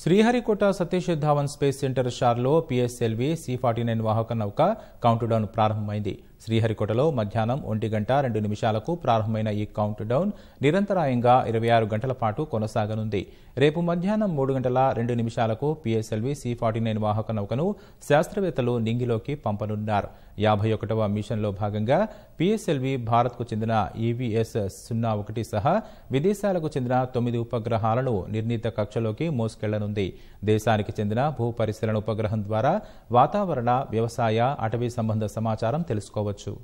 Sriharikota Satish Dhawan space centre షార్లో PSLV C forty nine వాహక నౌక కౌంట్డౌన్ ప్రారంభమైంది శ్రీహరికోటలో మధ్యాహ్నం ఒంటి గంట రెండు నిమిషాలకు ప్రారంభమైన ఈ కౌంట్ డౌన్ నిరంతరాయంగా ఇరవై ఆరు గంటల పాటు కొనసాగనుంది రేపు మధ్యాహ్నం మూడు గంటల రెండు నిమిషాలకు పిఎస్ఎల్వి సి ఫార్టీ నైన్ వాహక నౌకను శాస్త్రవేత్తలు నింగిలోకి పంపనున్నారు యాభై ఒకటవ మిషన్లో భాగంగా పిఎస్ఎల్వి భారత్కు చెందిన ఈవీఎస్ సున్నా ఒకటి సహా విదేశాలకు చెందిన తొమ్మిది ఉపగ్రహాలను నిర్ణీత కక్షలోకి మోసుకెళ్లను జరగనుంది దేశానికి చెందిన భూ ఉపగ్రహం ద్వారా వాతావరణ వ్యవసాయ అటవీ సంబంధ సమాచారం తెలుసుకోవచ్చు